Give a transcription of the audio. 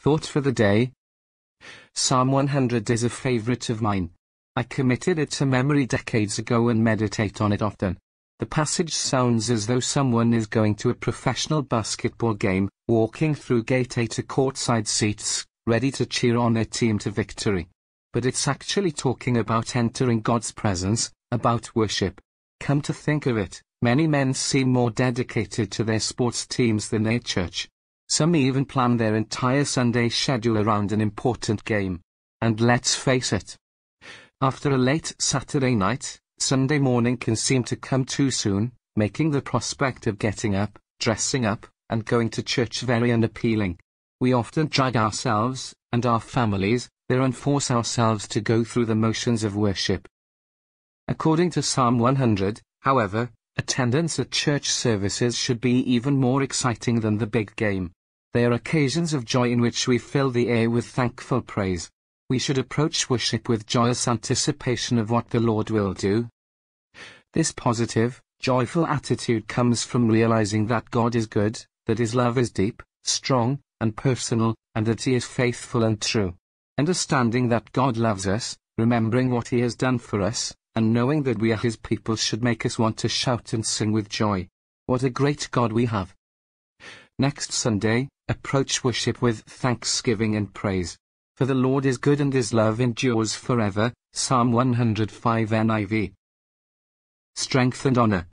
Thoughts for the day? Psalm 100 is a favorite of mine. I committed it to memory decades ago and meditate on it often. The passage sounds as though someone is going to a professional basketball game, walking through gate 8 to courtside seats, ready to cheer on their team to victory. But it's actually talking about entering God's presence, about worship. Come to think of it, many men seem more dedicated to their sports teams than their church. Some even plan their entire Sunday schedule around an important game. And let's face it. After a late Saturday night, Sunday morning can seem to come too soon, making the prospect of getting up, dressing up, and going to church very unappealing. We often drag ourselves, and our families, there and force ourselves to go through the motions of worship. According to Psalm 100, however, attendance at church services should be even more exciting than the big game. They are occasions of joy in which we fill the air with thankful praise. We should approach worship with joyous anticipation of what the Lord will do. This positive, joyful attitude comes from realizing that God is good, that His love is deep, strong, and personal, and that He is faithful and true. Understanding that God loves us, remembering what He has done for us, and knowing that we are His people should make us want to shout and sing with joy. What a great God we have! Next Sunday, approach worship with thanksgiving and praise. For the Lord is good and his love endures forever. Psalm 105 NIV. Strength and honor.